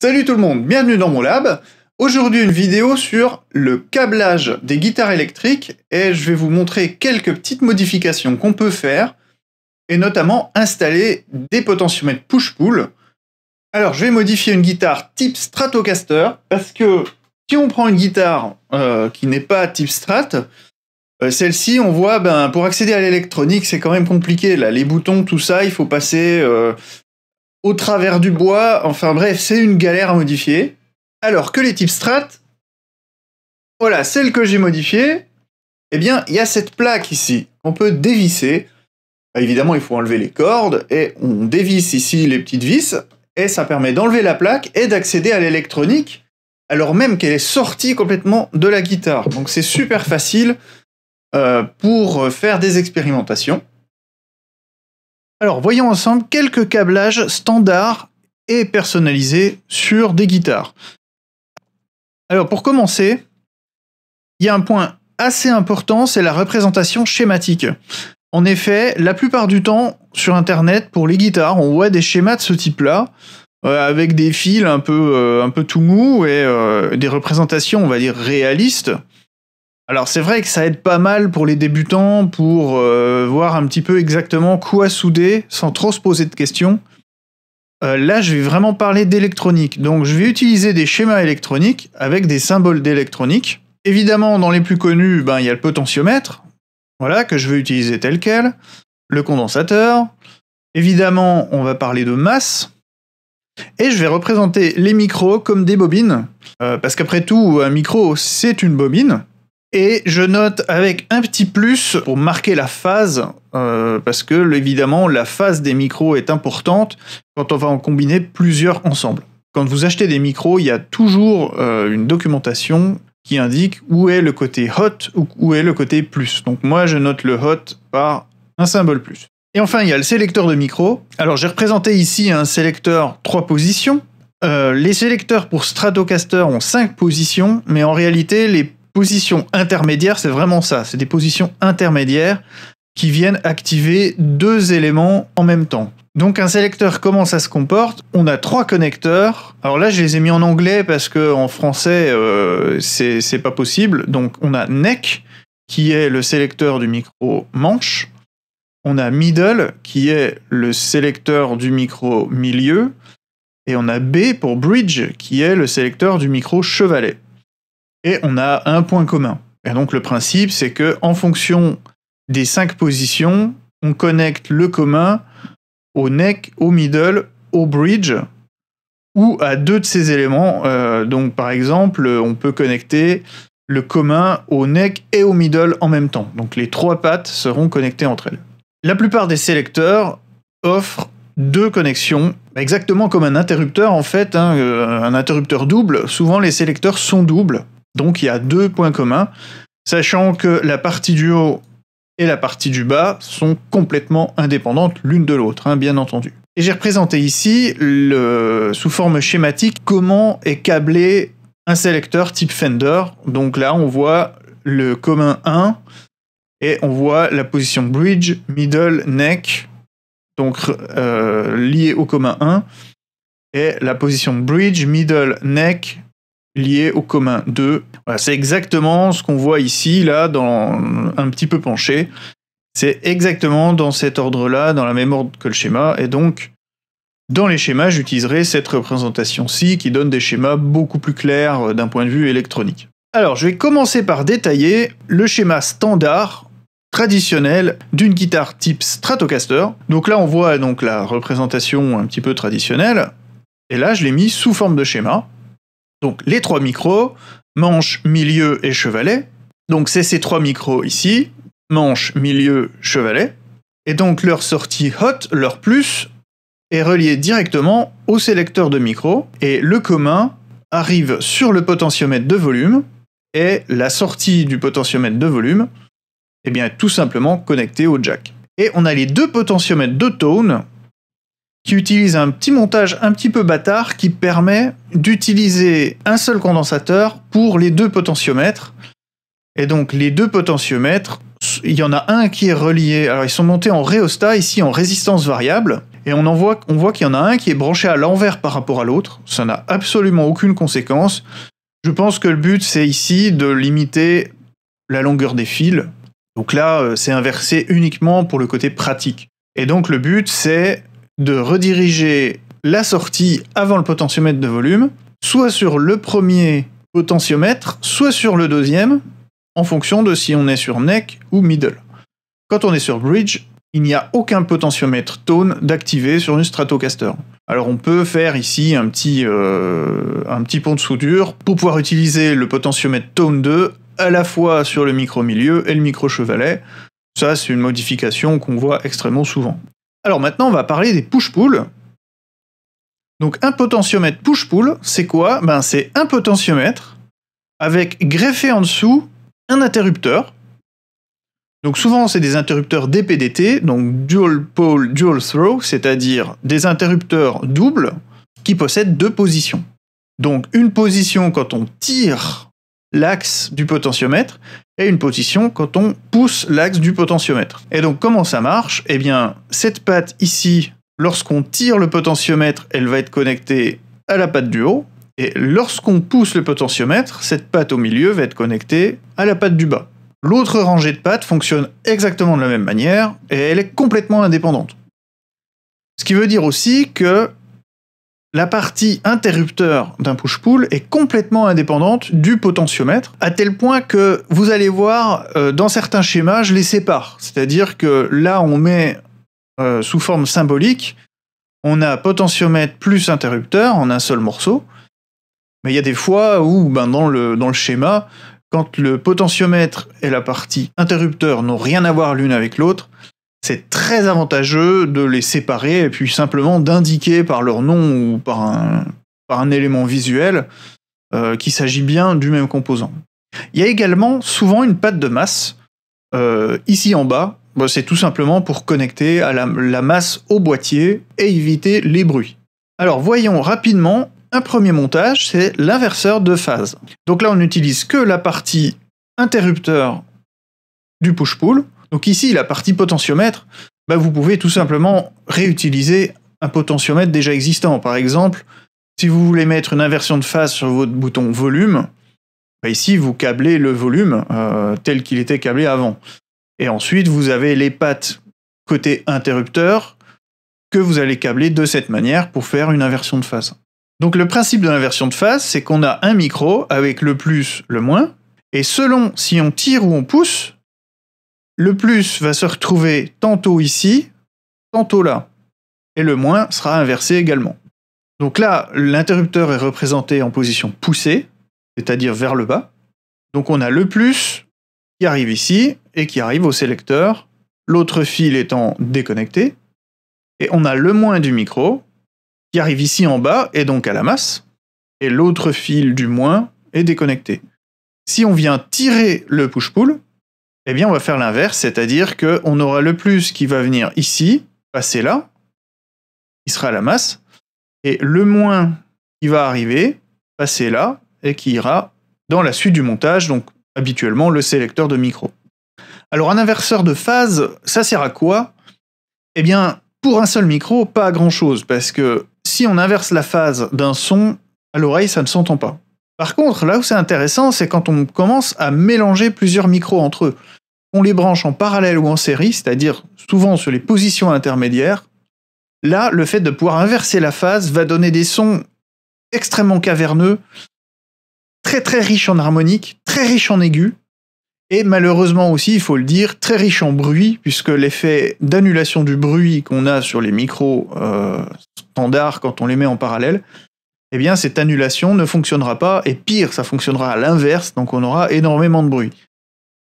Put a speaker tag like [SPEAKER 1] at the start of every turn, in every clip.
[SPEAKER 1] Salut tout le monde, bienvenue dans mon lab. Aujourd'hui une vidéo sur le câblage des guitares électriques et je vais vous montrer quelques petites modifications qu'on peut faire et notamment installer des potentiomètres push-pull. Alors je vais modifier une guitare type Stratocaster parce que si on prend une guitare euh, qui n'est pas type Strat, euh, celle-ci on voit ben, pour accéder à l'électronique c'est quand même compliqué là, les boutons tout ça il faut passer euh, au travers du bois, enfin bref, c'est une galère à modifier. Alors que les types strat, voilà, celle que j'ai modifiée, eh bien, il y a cette plaque ici qu'on peut dévisser. Bah, évidemment, il faut enlever les cordes et on dévisse ici les petites vis et ça permet d'enlever la plaque et d'accéder à l'électronique alors même qu'elle est sortie complètement de la guitare. Donc c'est super facile euh, pour faire des expérimentations. Alors, voyons ensemble quelques câblages standards et personnalisés sur des guitares. Alors, pour commencer, il y a un point assez important, c'est la représentation schématique. En effet, la plupart du temps, sur Internet, pour les guitares, on voit des schémas de ce type-là, euh, avec des fils un peu, euh, tout mous et euh, des représentations, on va dire, réalistes. Alors c'est vrai que ça aide pas mal pour les débutants pour euh, voir un petit peu exactement quoi souder sans trop se poser de questions. Euh, là, je vais vraiment parler d'électronique. Donc je vais utiliser des schémas électroniques avec des symboles d'électronique. Évidemment, dans les plus connus, ben, il y a le potentiomètre, voilà, que je vais utiliser tel quel, le condensateur. Évidemment, on va parler de masse. Et je vais représenter les micros comme des bobines, euh, parce qu'après tout, un micro, c'est une bobine. Et je note avec un petit plus pour marquer la phase, euh, parce que évidemment la phase des micros est importante quand on va en combiner plusieurs ensemble. Quand vous achetez des micros, il y a toujours euh, une documentation qui indique où est le côté hot ou où est le côté plus. Donc moi je note le hot par un symbole plus. Et enfin il y a le sélecteur de micro. Alors j'ai représenté ici un sélecteur trois positions. Euh, les sélecteurs pour Stratocaster ont 5 positions, mais en réalité les positions intermédiaires, c'est vraiment ça. C'est des positions intermédiaires qui viennent activer deux éléments en même temps. Donc un sélecteur, comment ça se comporte On a trois connecteurs. Alors là, je les ai mis en anglais parce qu'en français, euh, c'est pas possible. Donc on a neck, qui est le sélecteur du micro manche. On a middle, qui est le sélecteur du micro milieu. Et on a B pour bridge, qui est le sélecteur du micro chevalet. Et on a un point commun. Et donc le principe, c'est que en fonction des cinq positions, on connecte le commun au neck, au middle, au bridge ou à deux de ces éléments. Euh, donc par exemple, on peut connecter le commun au neck et au middle en même temps. Donc les trois pattes seront connectées entre elles. La plupart des sélecteurs offrent deux connexions, exactement comme un interrupteur en fait, hein, euh, un interrupteur double. Souvent les sélecteurs sont doubles donc il y a deux points communs, sachant que la partie du haut et la partie du bas sont complètement indépendantes l'une de l'autre, hein, bien entendu. Et j'ai représenté ici, sous forme schématique, comment est câblé un sélecteur type Fender. Donc là, on voit le commun 1 et on voit la position bridge, middle, neck, donc euh, liée au commun 1, et la position bridge, middle, neck lié au commun 2. Voilà, c'est exactement ce qu'on voit ici, là, dans un petit peu penché. C'est exactement dans cet ordre-là, dans la même ordre que le schéma, et donc dans les schémas, j'utiliserai cette représentation-ci qui donne des schémas beaucoup plus clairs euh, d'un point de vue électronique. Alors, je vais commencer par détailler le schéma standard traditionnel d'une guitare type Stratocaster. Donc là, on voit donc la représentation un petit peu traditionnelle, et là, je l'ai mis sous forme de schéma. Donc les trois micros, manche, milieu et chevalet. Donc c'est ces trois micros ici, manche, milieu, chevalet. Et donc leur sortie hot, leur plus, est reliée directement au sélecteur de micro. Et le commun arrive sur le potentiomètre de volume. Et la sortie du potentiomètre de volume est eh bien, est tout simplement connectée au jack. Et on a les deux potentiomètres de tone qui utilise un petit montage un petit peu bâtard qui permet d'utiliser un seul condensateur pour les deux potentiomètres. Et donc les deux potentiomètres, il y en a un qui est relié. Alors ils sont montés en réostat ici en résistance variable. Et on, en voit, on voit qu'il y en a un qui est branché à l'envers par rapport à l'autre. Ça n'a absolument aucune conséquence. Je pense que le but, c'est ici de limiter la longueur des fils. Donc là, euh, c'est inversé uniquement pour le côté pratique. Et donc le but, c'est de rediriger la sortie avant le potentiomètre de volume, soit sur le premier potentiomètre, soit sur le deuxième, en fonction de si on est sur neck ou middle. Quand on est sur bridge, il n'y a aucun potentiomètre tone d'activer sur une Stratocaster. Alors on peut faire ici un petit, euh, un petit pont de soudure pour pouvoir utiliser le potentiomètre tone 2 à la fois sur le micro milieu et le micro chevalet. Ça c'est une modification qu'on voit extrêmement souvent. Alors maintenant, on va parler des push-pull. Donc un potentiomètre push-pull, c'est quoi ben, C'est un potentiomètre avec greffé en dessous un interrupteur. Donc souvent, c'est des interrupteurs DPDT, donc dual pole, dual throw, c'est-à-dire des interrupteurs doubles qui possèdent deux positions. Donc une position quand on tire l'axe du potentiomètre et une position quand on pousse l'axe du potentiomètre. Et donc comment ça marche Eh bien, cette patte ici, lorsqu'on tire le potentiomètre, elle va être connectée à la patte du haut, et lorsqu'on pousse le potentiomètre, cette patte au milieu va être connectée à la patte du bas. L'autre rangée de pattes fonctionne exactement de la même manière, et elle est complètement indépendante. Ce qui veut dire aussi que la partie interrupteur d'un push-pull est complètement indépendante du potentiomètre, à tel point que vous allez voir, euh, dans certains schémas, je les sépare. C'est-à-dire que là, on met euh, sous forme symbolique, on a potentiomètre plus interrupteur en un seul morceau. Mais il y a des fois où, ben, dans, le, dans le schéma, quand le potentiomètre et la partie interrupteur n'ont rien à voir l'une avec l'autre, c'est très avantageux de les séparer et puis simplement d'indiquer par leur nom ou par un, élément visuel euh, qu'il s'agit bien du même composant. Il y a également souvent une patte de masse euh, ici en bas. c'est tout simplement pour connecter à la, la masse au boîtier et éviter les bruits. Alors voyons rapidement un premier montage, c'est l'inverseur de phase. Donc là, on n'utilise que la partie interrupteur du push-pull. Donc ici, la partie potentiomètre, bah, vous pouvez tout simplement réutiliser un potentiomètre déjà existant. Par exemple, si vous voulez mettre une inversion de phase sur votre bouton volume, bah, ici, vous câblez le volume euh, tel qu'il était câblé avant. Et ensuite, vous avez les pattes côté interrupteur que vous allez câbler de cette manière pour faire une inversion de phase. Donc le principe de l'inversion de phase, c'est qu'on a un micro avec le plus, le moins, et selon si on tire ou on pousse, le plus va se retrouver tantôt ici, tantôt là. Et le moins sera inversé également. Donc là, l'interrupteur est représenté en position poussée, c'est-à-dire vers le bas. Donc on a le plus qui arrive ici et qui arrive au sélecteur, l'autre fil étant déconnecté. Et on a le moins du micro qui arrive ici en bas et donc à la masse. Et l'autre fil du moins est déconnecté. Si on vient tirer le push-pull, eh bien, on va faire l'inverse, c'est-à-dire qu'on aura le plus qui va venir ici, passer là, qui sera la masse, et le moins qui va arriver, passer là, et qui ira dans la suite du montage, donc habituellement le sélecteur de micro. Alors un inverseur de phase, ça sert à quoi Eh bien, pour un seul micro, pas grand-chose, parce que si on inverse la phase d'un son, à l'oreille, ça ne s'entend pas. Par contre, là où c'est intéressant, c'est quand on commence à mélanger plusieurs micros entre eux on les branche en parallèle ou en série, c'est-à-dire souvent sur les positions intermédiaires, là, le fait de pouvoir inverser la phase va donner des sons extrêmement caverneux, très très riches en harmonique, très riches en aigus, et malheureusement aussi, il faut le dire, très riches en bruit, puisque l'effet d'annulation du bruit qu'on a sur les micros euh, standards quand on les met en parallèle, eh bien cette annulation ne fonctionnera pas, et pire, ça fonctionnera à l'inverse, donc on aura énormément de bruit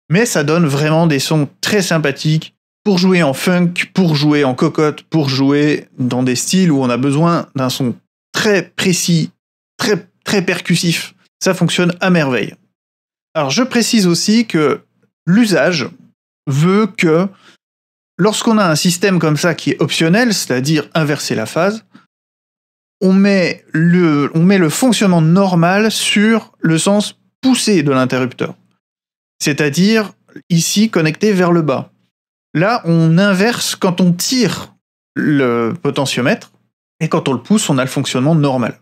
[SPEAKER 1] mais ça donne vraiment des sons très sympathiques pour jouer en funk, pour jouer en cocotte, pour jouer dans des styles où on a besoin d'un son très précis, très, très percussif. Ça fonctionne à merveille. Alors je précise aussi que l'usage veut que lorsqu'on a un système comme ça qui est optionnel, c'est-à-dire inverser la phase, on on met le fonctionnement normal sur le sens poussé de l'interrupteur c'est-à-dire ici connecté vers le bas. Là, on inverse quand on tire le potentiomètre et quand on le pousse, on a le fonctionnement normal.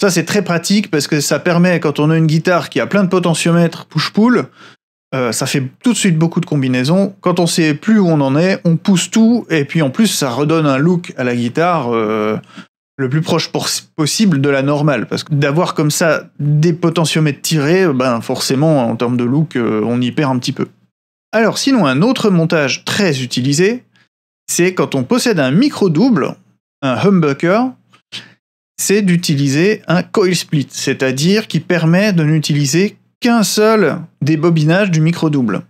[SPEAKER 1] Ça, c'est très pratique parce que ça permet, quand on a une guitare qui a plein de potentiomètres push-pull, euh, ça fait tout de suite beaucoup de combinaisons. Quand on sait plus où on en est, on pousse tout et puis en plus, ça redonne un look à la guitare euh, le plus proche possible de la normale. Parce que d'avoir comme ça des potentiomètres tirés, ben forcément, en termes de look, euh, on y perd un petit peu. Alors sinon, un autre montage très utilisé, c'est quand on possède un micro-double, un humbucker, c'est d'utiliser un coil split, c'est-à-dire qui permet de n'utiliser qu'un seul des bobinages du micro-double.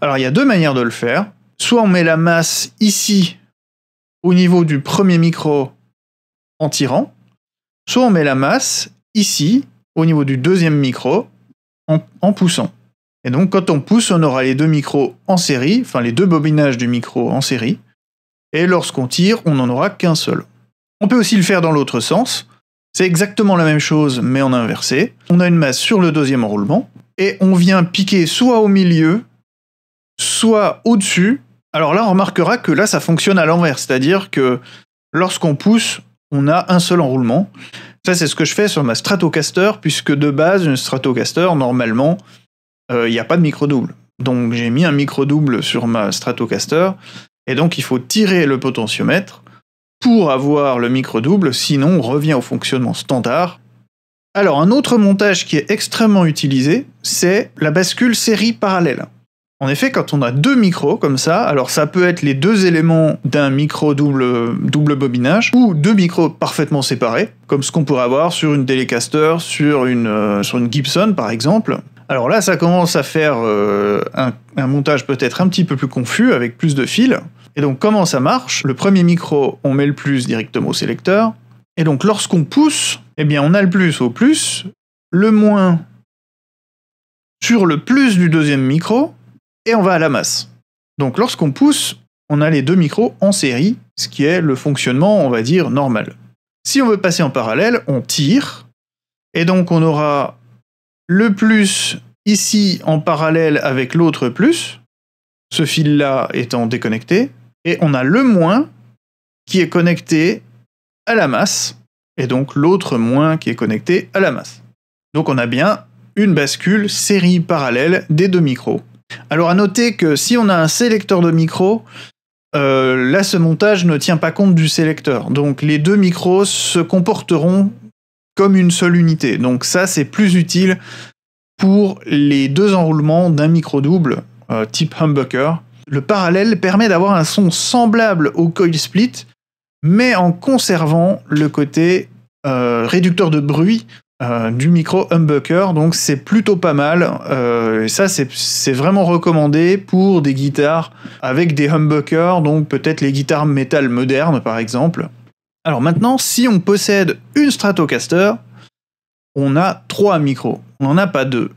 [SPEAKER 1] Alors il y a deux manières de le faire. Soit on met la masse ici, au niveau du premier micro, en tirant, soit on met la masse ici, au niveau du deuxième micro, en, poussant. Et donc quand on pousse, on aura les deux micros en série, enfin les deux bobinages du micro en série, et lorsqu'on tire, on n'en aura qu'un seul. On peut aussi le faire dans l'autre sens, c'est exactement la même chose mais en inversé. On a une masse sur le deuxième enroulement, et on vient piquer soit au milieu, soit au-dessus. Alors là, on remarquera que là, ça fonctionne à l'envers, c'est-à-dire que lorsqu'on pousse, on a un seul enroulement. Ça, c'est ce que je fais sur ma Stratocaster, puisque de base, une Stratocaster, normalement, il euh, n'y a pas de micro-double. Donc j'ai mis un micro-double sur ma Stratocaster, et donc il faut tirer le potentiomètre pour avoir le micro-double, sinon on revient au fonctionnement standard. Alors un autre montage qui est extrêmement utilisé, c'est la bascule série parallèle. En effet, quand on a deux micros comme ça, alors ça peut être les deux éléments d'un micro double, bobinage, ou deux micros parfaitement séparés, comme ce qu'on pourrait avoir sur une Telecaster, sur une, euh, sur une Gibson par exemple. Alors là, ça commence à faire euh, un, un montage peut-être un petit peu plus confus, avec plus de fils. Et donc comment ça marche Le premier micro, on met le plus directement au sélecteur. Et donc lorsqu'on pousse, eh bien on a le plus au plus, le moins sur le plus du deuxième micro, et on va à la masse. Donc lorsqu'on pousse, on a les deux micros en série, ce qui est le fonctionnement, on va dire, normal. Si on veut passer en parallèle, on tire, et donc on aura le plus ici en parallèle avec l'autre plus, ce fil-là étant déconnecté, et on a le moins qui est connecté à la masse, et donc l'autre moins qui est connecté à la masse. Donc on a bien une bascule série parallèle des deux micros. Alors à noter que si on a un sélecteur de micro, euh, là ce montage ne tient pas compte du sélecteur. Donc les deux micros se comporteront comme une seule unité. Donc ça c'est plus utile pour les deux enroulements d'un micro double euh, type humbucker. Le parallèle permet d'avoir un son semblable au coil split, mais en conservant le côté euh, réducteur de bruit euh, du micro humbucker, donc c'est plutôt pas mal. Euh, et ça, c'est vraiment recommandé pour des guitares avec des humbuckers, donc peut-être les guitares métal modernes par exemple. Alors maintenant, si on possède une Stratocaster, on a trois micros, on n'en a pas deux.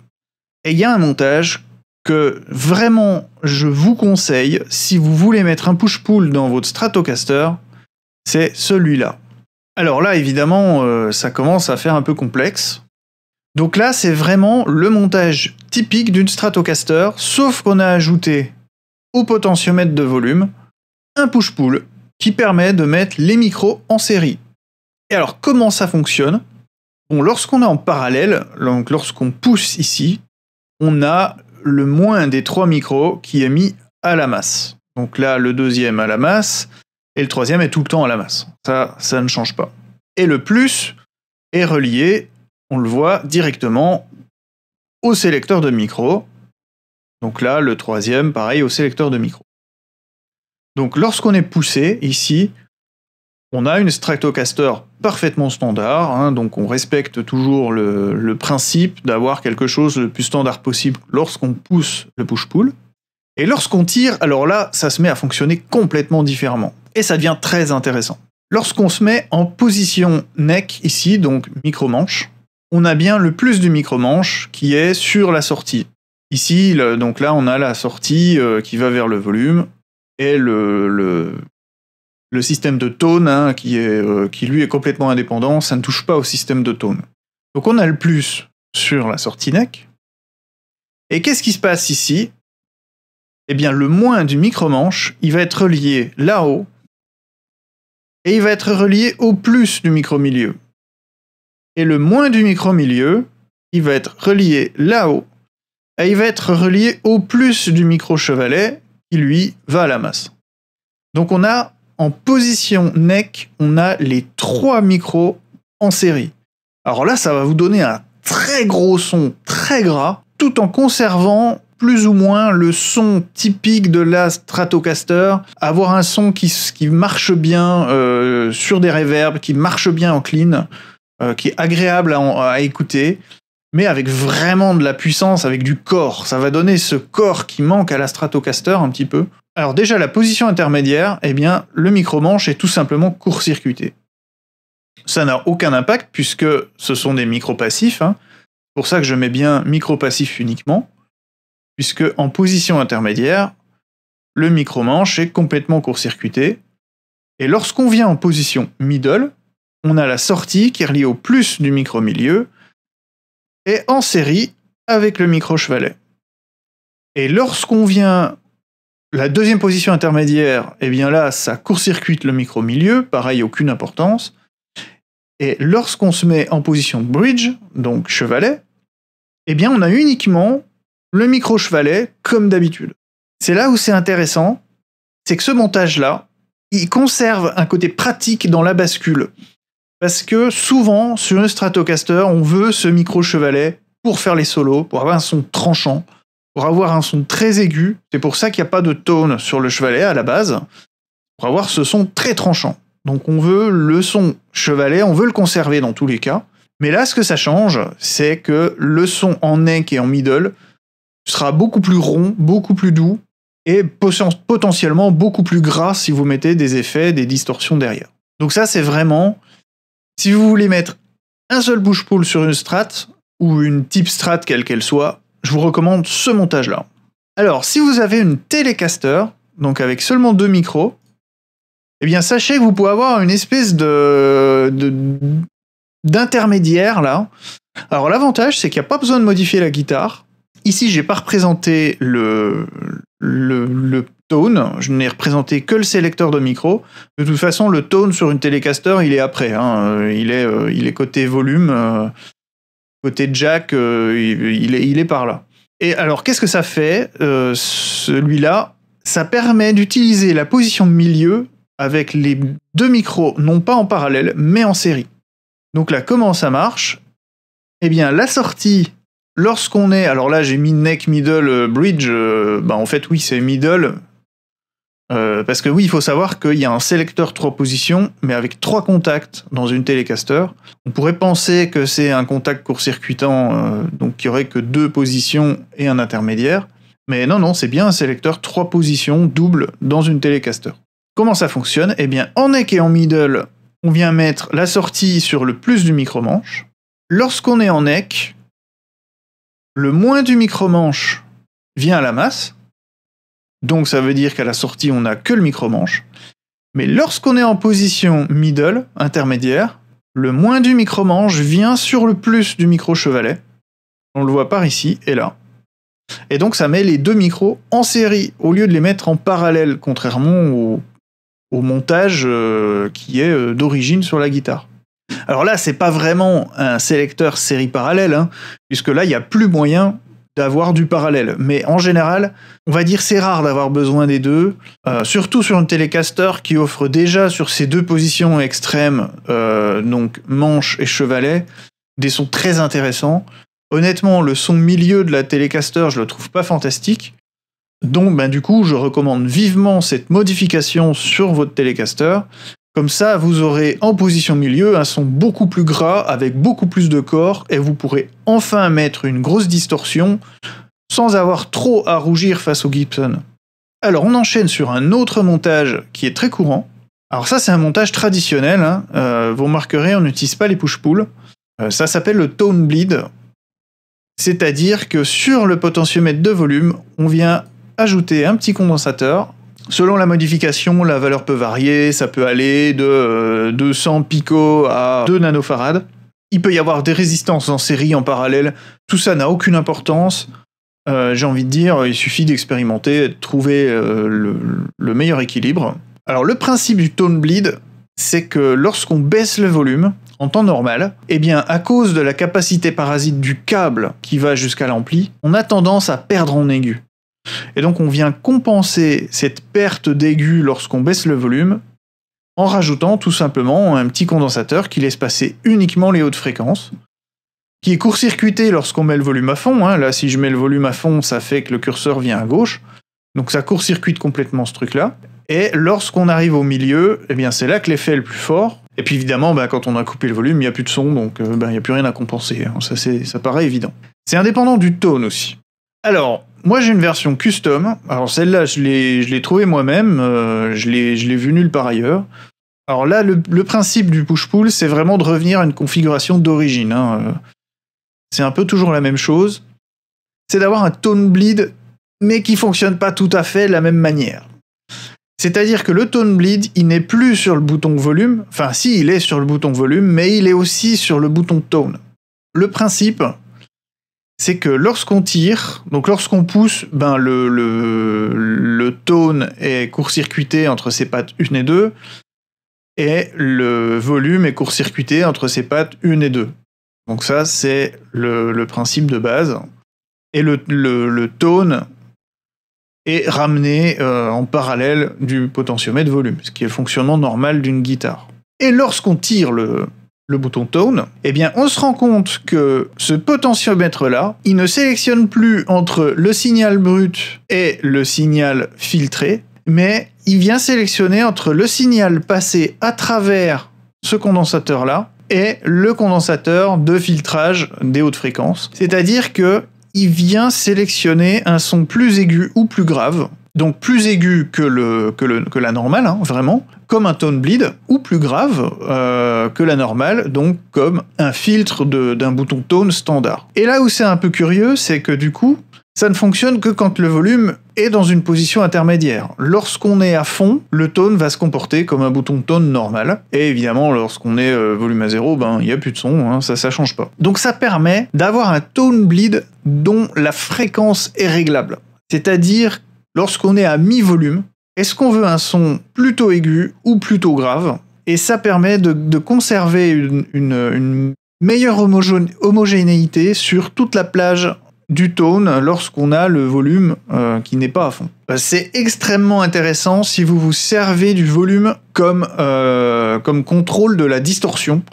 [SPEAKER 1] Et il y a un montage que vraiment je vous conseille si vous voulez mettre un push-pull dans votre Stratocaster, c'est celui-là. Alors là, évidemment, euh, ça commence à faire un peu complexe. Donc là, c'est vraiment le montage typique d'une Stratocaster, sauf qu'on a ajouté au potentiomètre de volume un push-pull qui permet de mettre les micros en série. Et alors, comment ça fonctionne Bon, lorsqu'on est en parallèle, donc lorsqu'on pousse ici, on a le moins des trois micros qui est mis à la masse. Donc là, le deuxième à la masse, et le troisième est tout le temps à la masse. Ça, ça ne change pas. Et le plus est relié, on le voit, directement au sélecteur de micro. Donc là, le troisième, pareil, au sélecteur de micro. Donc lorsqu'on est poussé ici, on a une Stratocaster parfaitement standard, hein, donc on respecte toujours le, le principe d'avoir quelque chose le plus standard possible lorsqu'on pousse le push-pull. Et lorsqu'on tire, alors là, ça se met à fonctionner complètement différemment. Et ça devient très intéressant. Lorsqu'on se met en position neck ici, donc micro-manche, on a bien le plus du micro-manche qui est sur la sortie. Ici, donc là, on a la sortie euh, qui va vers le volume et le, système de tone hein, qui, euh, qui lui est complètement indépendant, ça ne touche pas au système de tone. Donc on a le plus sur la sortie neck. Et qu'est-ce qui se passe ici eh bien le moins du micro manche, il va être relié là-haut et il va être relié au plus du micro-milieu. Et le moins du micro-milieu, il va être relié là-haut et il va être relié au plus du micro-chevalet qui lui va à la masse. Donc on a en position neck, on a les trois micros en série. Alors là, ça va vous donner un très gros son, très gras, tout en conservant plus ou moins le son typique de la Stratocaster, avoir un son qui, marche bien euh, sur des reverbs, qui marche bien en clean, euh, qui est agréable à, écouter, mais avec vraiment de la puissance, avec du corps. Ça va donner ce corps qui manque à la Stratocaster un petit peu. Alors déjà la position intermédiaire, eh bien le micro-manche est tout simplement court-circuité. Ça n'a aucun impact puisque ce sont des micro-passifs. Hein. Pour ça que je mets bien micro-passif uniquement puisque en position intermédiaire, le micro-manche est complètement court-circuité, et lorsqu'on vient en position middle, on a la sortie qui est reliée au plus du micro-milieu, et en série avec le micro-chevalet. Et lorsqu'on vient la deuxième position intermédiaire, et eh bien là, ça court-circuite le micro-milieu, pareil, aucune importance. Et lorsqu'on se met en position bridge, donc chevalet, eh bien on a uniquement le micro-chevalet, comme d'habitude. C'est là où c'est intéressant, c'est que ce montage-là, il conserve un côté pratique dans la bascule. Parce que souvent, sur un Stratocaster, on veut ce micro-chevalet pour faire les solos, pour avoir un son tranchant, pour avoir un son très aigu. C'est pour ça qu'il n'y a pas de tone sur le chevalet à la base, pour avoir ce son très tranchant. Donc on veut le son chevalet, on veut le conserver dans tous les cas. Mais là, ce que ça change, c'est que le son en neck et en middle sera beaucoup plus rond, beaucoup plus doux et potentiellement beaucoup plus gras si vous mettez des effets, des distorsions derrière. Donc ça, c'est vraiment, si vous voulez mettre un seul bouche poule sur une strat, ou une type strat quelle qu'elle soit, je vous recommande ce montage-là. Alors, si vous avez une télécaster, donc avec seulement deux micros, eh bien sachez que vous pouvez avoir une espèce de, d'intermédiaire là. Alors l'avantage, c'est qu'il n'y a pas besoin de modifier la guitare, Ici, j'ai pas représenté le, le, tone, je n'ai représenté que le sélecteur de micro. De toute façon, le tone sur une télécaster, il est après. Hein. Il, est, euh, il est côté volume, euh, côté jack, euh, il, est, il est par là. Et alors, qu'est-ce que ça fait Celui-là, ça permet d'utiliser la position de milieu avec les deux micros, non pas en parallèle, mais en série. Donc là, comment ça marche Eh bien, la sortie Lorsqu'on est, alors là j'ai mis neck, middle, euh, bridge, euh, bah en fait oui c'est middle, euh, parce que oui il faut savoir qu'il y a un sélecteur trois positions, mais avec trois contacts dans une télécaster. On pourrait penser que c'est un contact court-circuitant, donc il n'y aurait que deux positions et un intermédiaire, mais non non c'est bien un sélecteur trois positions double dans une télécaster. Comment ça fonctionne Eh bien en neck et en middle, on vient mettre la sortie sur le plus du micro-manche. Lorsqu'on est en neck, le moins du micro-manche vient à la masse. Donc ça veut dire qu'à la sortie, on n'a que le micro-manche. Mais lorsqu'on est en position middle, intermédiaire, le moins du micro-manche vient sur le plus du micro-chevalet. On le voit par ici et là. Et donc ça met les deux micros en série au lieu de les mettre en parallèle, contrairement au, montage euh, qui est euh, d'origine sur la guitare. Alors là, c'est pas vraiment un sélecteur série parallèle, hein, puisque là, il n'y a plus moyen d'avoir du parallèle. Mais en général, on va dire c'est rare d'avoir besoin des deux, euh, surtout sur une télécaster qui offre déjà sur ces deux positions extrêmes, euh, donc manche et chevalet, des sons très intéressants. Honnêtement, le son milieu de la Telecaster, je le trouve pas fantastique. Donc, ben, du coup, je recommande vivement cette modification sur votre Telecaster comme ça, vous aurez en position milieu un son beaucoup plus gras, avec beaucoup plus de corps, et vous pourrez enfin mettre une grosse distorsion sans avoir trop à rougir face au Gibson. Alors on enchaîne sur un autre montage qui est très courant. Alors ça c'est un montage traditionnel, hein. euh, vous remarquerez on n'utilise pas les push-pull. Euh, ça s'appelle le tone bleed, c'est-à-dire que sur le potentiomètre de volume, on vient ajouter un petit condensateur Selon la modification, la valeur peut varier, ça peut aller de 200 euh, picots à 2 nanofarades. Il peut y avoir des résistances en série en parallèle, tout ça n'a aucune importance. Euh, j'ai envie de dire, il suffit d'expérimenter, de trouver euh, le, meilleur équilibre. Alors le principe du tone bleed, c'est que lorsqu'on baisse le volume, en temps normal, eh bien à cause de la capacité parasite du câble qui va jusqu'à l'ampli, on a tendance à perdre en aigu. Et donc on vient compenser cette perte d'aigu lorsqu'on baisse le volume en rajoutant tout simplement un petit condensateur qui laisse passer uniquement les hautes fréquences, qui est court-circuité lorsqu'on met le volume à fond. Hein. Là, si je mets le volume à fond, ça fait que le curseur vient à gauche. Donc ça court-circuite complètement ce truc-là. Et lorsqu'on arrive au milieu, eh bien c'est là que l'effet est le plus fort. Et puis évidemment, ben, quand on a coupé le volume, il n'y a plus de son, donc euh, ben, il n'y a plus rien à compenser. Hein. Ça, ça paraît évident. C'est indépendant du tone aussi. Alors, moi, j'ai une version custom. Alors, celle-là, je l'ai trouvée moi-même. Euh, je l'ai vue nulle part ailleurs. Alors là, le, principe du push-pull, c'est vraiment de revenir à une configuration d'origine. Hein, euh. C'est un peu toujours la même chose. C'est d'avoir un tone bleed, mais qui fonctionne pas tout à fait de la même manière. C'est-à-dire que le tone bleed, il n'est plus sur le bouton volume. Enfin, si, il est sur le bouton volume, mais il est aussi sur le bouton tone. Le principe, c'est que lorsqu'on tire, donc lorsqu'on pousse, ben le, le, le tone est court-circuité entre ses pattes 1 et 2, et le volume est court-circuité entre ses pattes 1 et 2. Donc ça, c'est le, principe de base. Et le, le tone est ramené euh, en parallèle du potentiomètre volume, ce qui est le fonctionnement normal d'une guitare. Et lorsqu'on tire le, le bouton Tone, eh bien on se rend compte que ce potentiomètre-là, il ne sélectionne plus entre le signal brut et le signal filtré, mais il vient sélectionner entre le signal passé à travers ce condensateur-là et le condensateur de filtrage des hautes fréquences. C'est-à-dire que il vient sélectionner un son plus aigu ou plus grave, donc plus aigu que, la normale, hein, vraiment, comme un tone bleed, ou plus grave euh, que la normale, donc comme un filtre d'un bouton tone standard. Et là où c'est un peu curieux, c'est que du coup, ça ne fonctionne que quand le volume est dans une position intermédiaire. Lorsqu'on est à fond, le tone va se comporter comme un bouton tone normal. Et évidemment, lorsqu'on est euh, volume à zéro, ben il n'y a plus de son, hein, ça ça change pas. Donc ça permet d'avoir un tone bleed dont la fréquence est réglable. C'est-à-dire Lorsqu'on est à mi-volume, est-ce qu'on veut un son plutôt aigu ou plutôt grave Et ça permet de, conserver une, meilleure homogénéité sur toute la plage du tone lorsqu'on a le volume euh, qui n'est pas à fond. Euh, c'est extrêmement intéressant si vous vous servez du volume comme, euh, comme contrôle de la distorsion.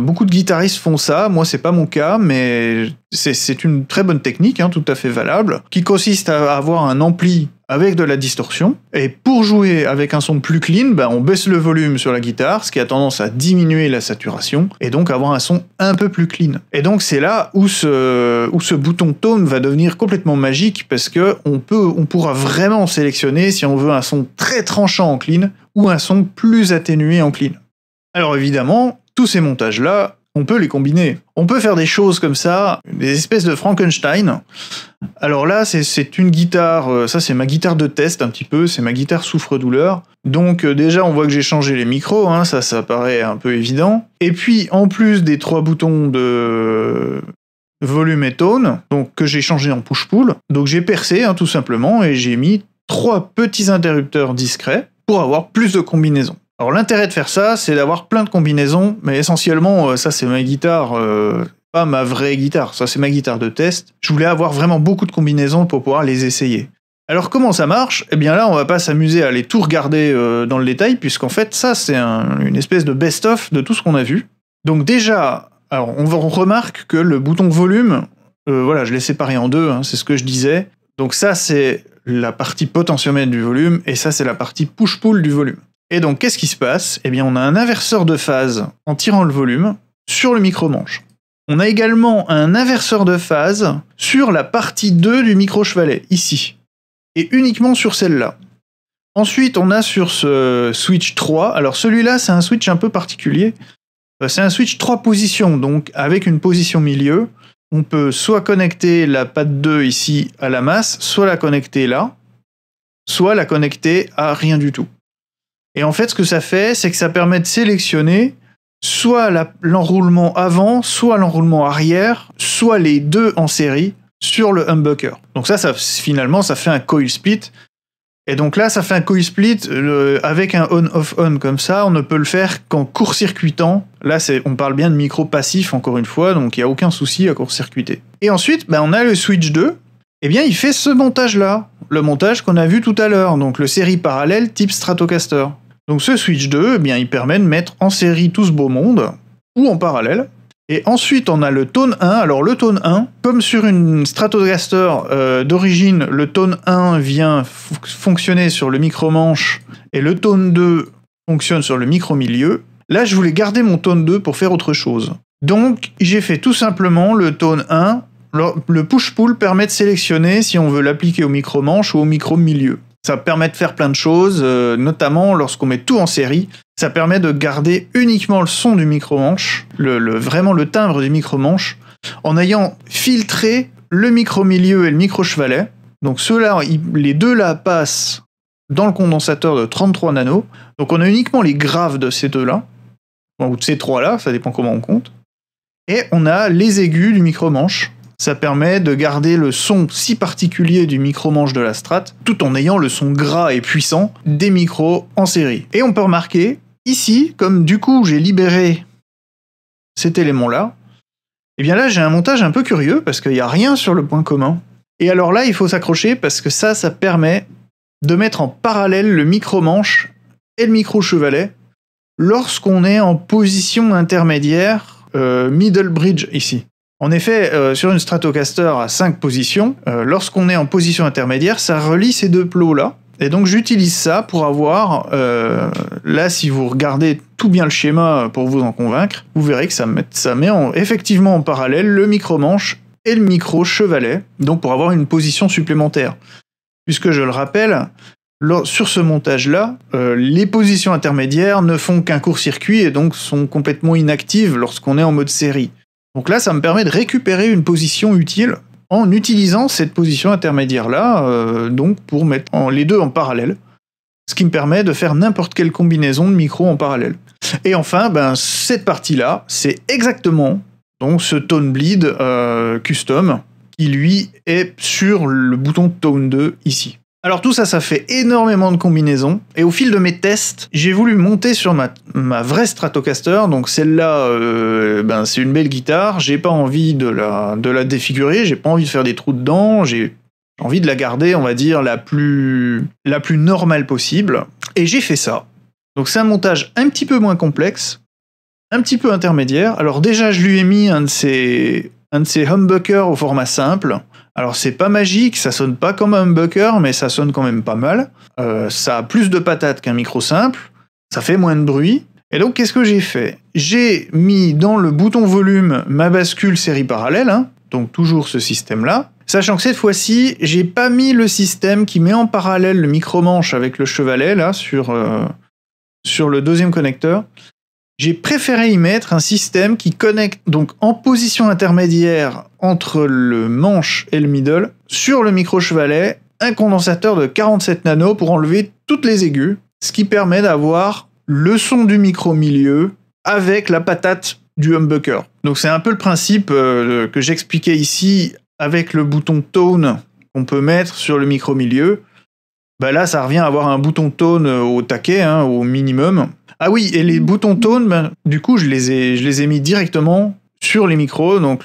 [SPEAKER 1] beaucoup de guitaristes font ça, moi c'est pas mon cas, mais c'est une très bonne technique, hein, tout à fait valable, qui consiste à avoir un ampli avec de la distorsion. Et pour jouer avec un son plus clean, ben, on baisse le volume sur la guitare, ce qui a tendance à diminuer la saturation, et donc avoir un son un peu plus clean. Et donc c'est là où ce, ce bouton tone va devenir complètement magique, parce que on, on pourra vraiment sélectionner si on veut un son très tranchant en clean, ou un son plus atténué en clean. Alors évidemment, tous ces montages-là, on peut les combiner. On peut faire des choses comme ça, des espèces de Frankenstein. Alors là, c'est une guitare, euh, ça c'est ma guitare de test un petit peu, c'est ma guitare souffre-douleur. Donc euh, déjà, on voit que j'ai changé les micros, hein, ça, ça paraît un peu évident. Et puis, en plus des trois boutons de volume et tone, donc que j'ai changé en push-pull, donc j'ai percé hein, tout simplement et j'ai mis trois petits interrupteurs discrets pour avoir plus de combinaisons. Alors l'intérêt de faire ça, c'est d'avoir plein de combinaisons, mais essentiellement, euh, ça c'est ma guitare, euh, pas ma vraie guitare, ça c'est ma guitare de test. Je voulais avoir vraiment beaucoup de combinaisons pour pouvoir les essayer. Alors comment ça marche Eh bien là, on va pas s'amuser à aller tout regarder euh, dans le détail, puisqu'en fait ça c'est une espèce de best-of de tout ce qu'on a vu. Donc déjà, alors on remarque que le bouton volume, voilà, je l'ai séparé en deux, hein, c'est ce que je disais. Donc ça c'est la partie potentiomètre du volume, et ça c'est la partie push-pull du volume. Et donc, qu'est-ce qui se passe Eh bien, on a un inverseur de phase en tirant le volume sur le micro-manche. On a également un inverseur de phase sur la partie 2 du micro-chevalet, ici. Et uniquement sur celle-là. Ensuite, on a sur ce switch 3, alors celui-là, c'est un switch un peu particulier. Euh, c'est un switch 3 positions, donc avec une position milieu. On peut soit connecter la patte 2 ici à la masse, soit la connecter là, soit la connecter à rien du tout. Et en fait, ce que ça fait, c'est que ça permet de sélectionner soit l'enroulement avant, soit l'enroulement arrière, soit les deux en série sur le humbucker. Donc ça, finalement, ça fait un coil split. Et donc là, ça fait un coil split avec un on-off-on comme ça. On ne peut le faire qu'en court-circuitant. Là, on parle bien de micro passif encore une fois, donc il n'y a aucun souci à court-circuiter. Et ensuite, ben, on a le switch 2. Eh bien, il fait ce montage-là, le montage qu'on a vu tout à l'heure, donc le série parallèle type Stratocaster. Donc ce Switch 2, eh bien, il permet de mettre en série tout ce beau monde, ou en parallèle. Et ensuite, on a le Tone 1. Alors le Tone 1, comme sur une Stratocaster euh, d'origine, le Tone 1 vient fonctionner sur le micro-manche, et le Tone 2 fonctionne sur le micro-milieu. Là, je voulais garder mon Tone 2 pour faire autre chose. Donc, j'ai fait tout simplement le Tone 1. Le push-pull permet de sélectionner si on veut l'appliquer au micro-manche ou au micro-milieu. Ça permet de faire plein de choses, euh, notamment lorsqu'on met tout en série. Ça permet de garder uniquement le son du micro-manche, le, vraiment le timbre du micro-manche, en ayant filtré le micro-milieu et le micro-chevalet. Donc ceux-là, les deux-là passent dans le condensateur de 33 nanos. Donc on a uniquement les graves de ces deux-là, ou de ces trois-là, ça dépend comment on compte. Et on a les aigus du micro-manche, ça permet de garder le son si particulier du micro-manche de la Strat, tout en ayant le son gras et puissant des micros en série. Et on peut remarquer, ici, comme du coup j'ai libéré cet élément-là, et eh bien là j'ai un montage un peu curieux, parce qu'il n'y a rien sur le point commun. Et alors là, il faut s'accrocher, parce que ça, ça permet de mettre en parallèle le micro-manche et le micro-chevalet, lorsqu'on est en position intermédiaire, euh, middle bridge ici. En effet, euh, sur une Stratocaster à 5 positions, euh, lorsqu'on est en position intermédiaire, ça relie ces deux plots-là. Et donc j'utilise ça pour avoir, euh, là si vous regardez tout bien le schéma pour vous en convaincre, vous verrez que ça met, effectivement en parallèle le micro-manche et le micro-chevalet, donc pour avoir une position supplémentaire. Puisque je le rappelle, sur ce montage-là, les positions intermédiaires ne font qu'un court-circuit et donc sont complètement inactives lorsqu'on est en mode série. Donc là, ça me permet de récupérer une position utile en utilisant cette position intermédiaire-là, euh, donc pour mettre les deux en parallèle, ce qui me permet de faire n'importe quelle combinaison de micros en parallèle. Et enfin, ben, cette partie-là, c'est exactement donc, ce Tone Bleed euh, Custom qui, lui, est sur le bouton Tone 2 ici. Alors tout ça, ça fait énormément de combinaisons, et au fil de mes tests, j'ai voulu monter sur ma, vraie Stratocaster, donc celle-là, euh, ben, c'est une belle guitare, j'ai pas envie de la, défigurer, j'ai pas envie de faire des trous dedans, j'ai envie de la garder, on va dire, la plus, la plus normale possible, et j'ai fait ça. Donc c'est un montage un petit peu moins complexe, un petit peu intermédiaire, alors déjà je lui ai mis un de ces un de humbuckers au format simple, alors c'est pas magique, ça sonne pas comme un Bucker, mais ça sonne quand même pas mal. Euh, ça a plus de patates qu'un micro simple, ça fait moins de bruit. Et donc qu'est-ce que j'ai fait J'ai mis dans le bouton volume ma bascule série parallèle, hein, donc toujours ce système-là. Sachant que cette fois-ci, j'ai pas mis le système qui met en parallèle le micro-manche avec le chevalet, là, sur, euh, sur le deuxième connecteur. J'ai préféré y mettre un système qui connecte donc en position intermédiaire entre le manche et le middle, sur le micro-chevalet, un condensateur de 47 nanos pour enlever toutes les aigus, ce qui permet d'avoir le son du micro-milieu avec la patate du humbucker. Donc c'est un peu le principe euh, que j'expliquais ici avec le bouton tone qu'on peut mettre sur le micro-milieu. Bah là, ça revient à avoir un bouton tone euh, au taquet, hein, au minimum. Ah oui, et les boutons tone, ben, du coup, je les, je les ai mis directement sur les micros, donc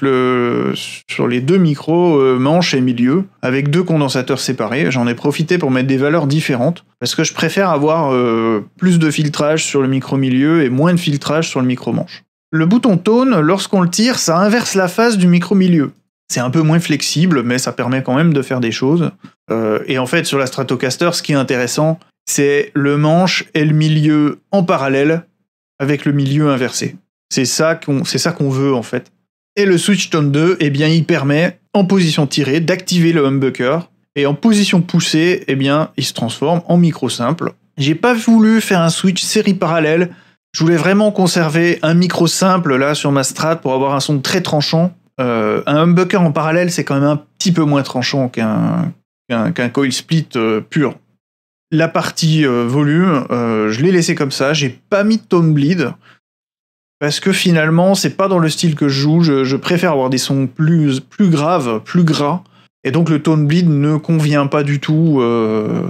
[SPEAKER 1] sur les deux micros euh, manche et milieu, avec deux condensateurs séparés. J'en ai profité pour mettre des valeurs différentes, parce que je préfère avoir euh, plus de filtrage sur le micro milieu et moins de filtrage sur le micro manche. Le bouton tone, lorsqu'on le tire, ça inverse la phase du micro milieu. C'est un peu moins flexible, mais ça permet quand même de faire des choses. Euh, et en fait, sur la Stratocaster, ce qui est intéressant, c'est le manche et le milieu en parallèle avec le milieu inversé. C'est ça qu'on veut en fait. Et le Switch Tone 2, eh bien, il permet, en position tirée, d'activer le humbucker. Et en position poussée, eh bien, il se transforme en micro simple. J'ai pas voulu faire un switch série parallèle. Je voulais vraiment conserver un micro simple là sur ma strat pour avoir un son très tranchant. Euh, un humbucker en parallèle, c'est quand même un petit peu moins tranchant qu'un qu'un coil split euh, pur. La partie euh, volume, je l'ai laissé comme ça. J'ai pas mis de tone bleed parce que finalement, c'est pas dans le style que je joue. Je, préfère avoir des sons plus, plus graves, plus gras. Et donc le Tone Bleed ne convient pas du tout euh,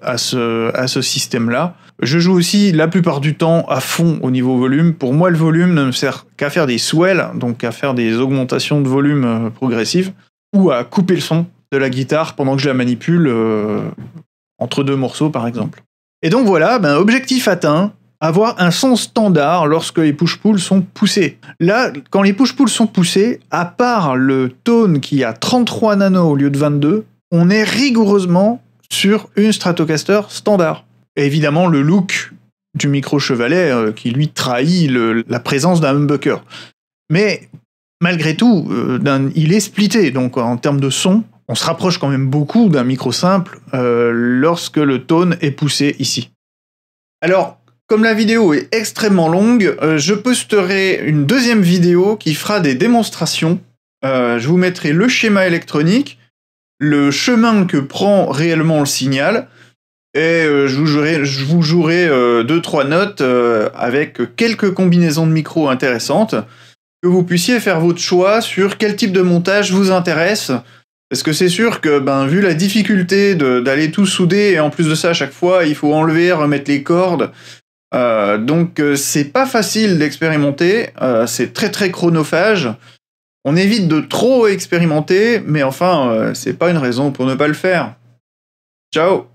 [SPEAKER 1] à ce, système-là. Je joue aussi la plupart du temps à fond au niveau volume. Pour moi, le volume ne me sert qu'à faire des swells, donc à faire des augmentations de volume euh, progressives, ou à couper le son de la guitare pendant que je la manipule euh, entre deux morceaux, par exemple. Et donc voilà, ben, objectif atteint, avoir un son standard lorsque les push-pulls sont poussés. Là, quand les push-pulls sont poussés, à part le tone qui a 33 nanos au lieu de 22, on est rigoureusement sur une Stratocaster standard. Et évidemment, le look du micro-chevalet euh, qui lui trahit la présence d'un humbucker. Mais malgré tout, euh, il est splitté, donc en termes de son, on se rapproche quand même beaucoup d'un micro simple euh, lorsque le tone est poussé ici. Alors, comme la vidéo est extrêmement longue, euh, je posterai une deuxième vidéo qui fera des démonstrations. Euh, je vous mettrai le schéma électronique, le chemin que prend réellement le signal, et euh, je vous jouerai, je vous deux trois notes avec quelques combinaisons de micros intéressantes, que vous puissiez faire votre choix sur quel type de montage vous intéresse. Parce que c'est sûr que, ben, vu la difficulté d'aller tout souder, et en plus de ça, à chaque fois, il faut enlever, remettre les cordes, euh, donc euh, c'est pas facile d'expérimenter, euh, c'est très très chronophage. On évite de trop expérimenter, mais enfin, c'est pas une raison pour ne pas le faire. Ciao